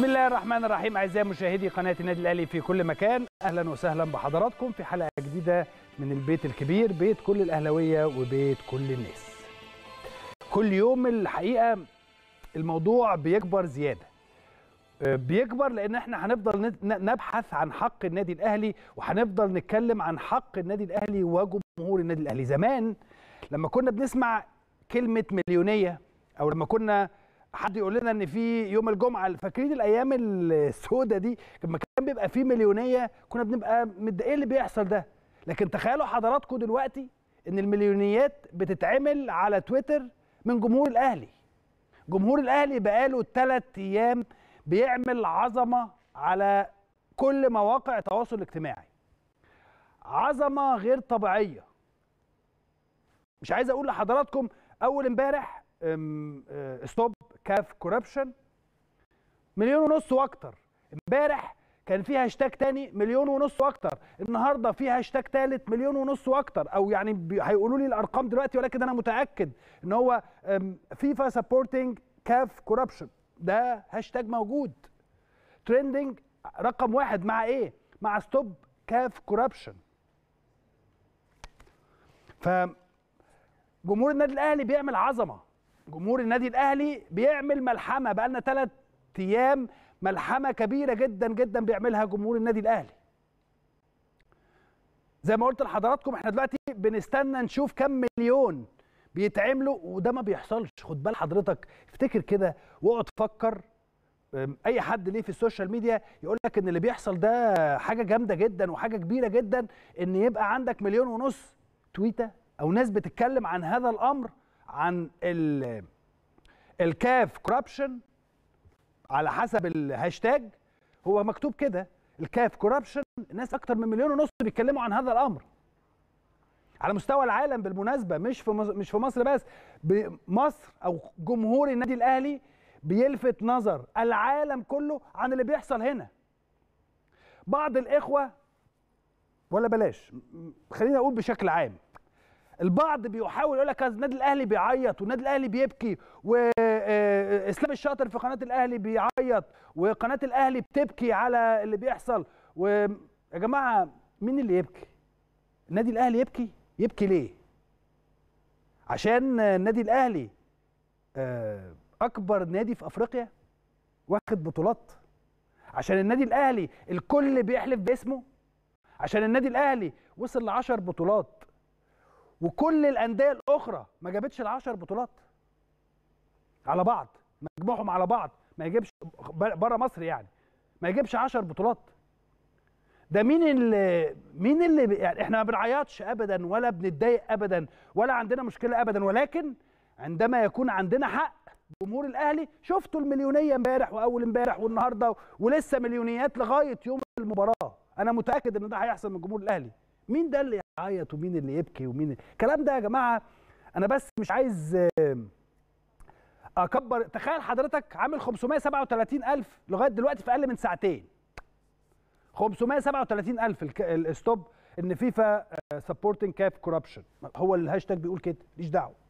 بسم الله الرحمن الرحيم اعزائي مشاهدي قناه النادي الاهلي في كل مكان اهلا وسهلا بحضراتكم في حلقه جديده من البيت الكبير بيت كل الاهلاويه وبيت كل الناس كل يوم الحقيقه الموضوع بيكبر زياده آه، بيكبر لان احنا هنفضل نبحث عن حق النادي الاهلي وهنفضل نتكلم عن حق النادي الاهلي وجمهور النادي الاهلي زمان لما كنا بنسمع كلمه مليونيه او لما كنا حد يقول لنا ان في يوم الجمعه فاكرين الايام السوداء دي لما كان بيبقى فيه مليونيه كنا بنبقى متضايقين اللي بيحصل ده لكن تخيلوا حضراتكم دلوقتي ان المليونيات بتتعمل على تويتر من جمهور الاهلي جمهور الاهلي بقاله ثلاث ايام بيعمل عظمه على كل مواقع التواصل الاجتماعي عظمه غير طبيعيه مش عايز اقول لحضراتكم اول امبارح ستوب آه، كاف كوربشن مليون ونص واكتر امبارح كان في هاشتاج تاني مليون ونص واكتر النهارده في هاشتاج تالت مليون ونص واكتر او يعني هيقولوا لي الارقام دلوقتي ولكن انا متاكد ان هو فيفا سبورتنج كاف كوربشن ده هاشتاج موجود ترندنج رقم واحد مع ايه مع ستوب كاف كوربشن ف جمهور النادي الاهلي بيعمل عظمه جمهور النادي الاهلي بيعمل ملحمه بقى لنا ثلاث ايام ملحمه كبيره جدا جدا بيعملها جمهور النادي الاهلي زي ما قلت لحضراتكم احنا دلوقتي بنستنى نشوف كم مليون بيتعملوا وده ما بيحصلش خد بال حضرتك افتكر كده واقعد فكر اي حد ليه في السوشيال ميديا يقول لك ان اللي بيحصل ده حاجه جامده جدا وحاجه كبيره جدا ان يبقى عندك مليون ونص تويته او ناس بتتكلم عن هذا الامر عن الكاف كوربشن على حسب الهاشتاج هو مكتوب كده الكاف كوربشن ناس اكتر من مليون ونص بيتكلموا عن هذا الامر على مستوى العالم بالمناسبه مش في مش في مصر بس مصر او جمهور النادي الاهلي بيلفت نظر العالم كله عن اللي بيحصل هنا بعض الاخوه ولا بلاش خليني اقول بشكل عام البعض بيحاول يقول لك النادي الاهلي بيعيط والنادي الاهلي بيبكي واسلام آه، الشاطر في قناه الاهلي بيعيط وقناه الاهلي بتبكي على اللي بيحصل يا جماعه مين اللي يبكي؟ النادي الاهلي يبكي؟ يبكي ليه؟ عشان النادي الاهلي آه، اكبر نادي في افريقيا واخد بطولات عشان النادي الاهلي الكل بيحلف باسمه عشان النادي الاهلي وصل ل 10 بطولات وكل الانديه الاخرى ما جابتش العشر 10 بطولات على بعض مجموعهم على بعض ما يجيبش بره مصر يعني ما يجيبش 10 بطولات ده مين اللي مين اللي يعني احنا ما بنعيطش ابدا ولا بنتضايق ابدا ولا عندنا مشكله ابدا ولكن عندما يكون عندنا حق جمهور الاهلي شفتوا المليونيه امبارح واول امبارح والنهارده ولسه مليونيات لغايه يوم المباراه انا متاكد ان ده هيحصل من جمهور الاهلي مين ده اللي يعيط ومين اللي يبكي ومين الكلام ده يا جماعه انا بس مش عايز آه، اكبر تخيل حضرتك عامل 537000 لغايه دلوقتي في اقل من ساعتين 537000 الستوب ان فيفا سبورتنج كاف كوربشن هو الهاشتاج بيقول كده ماليش دعوه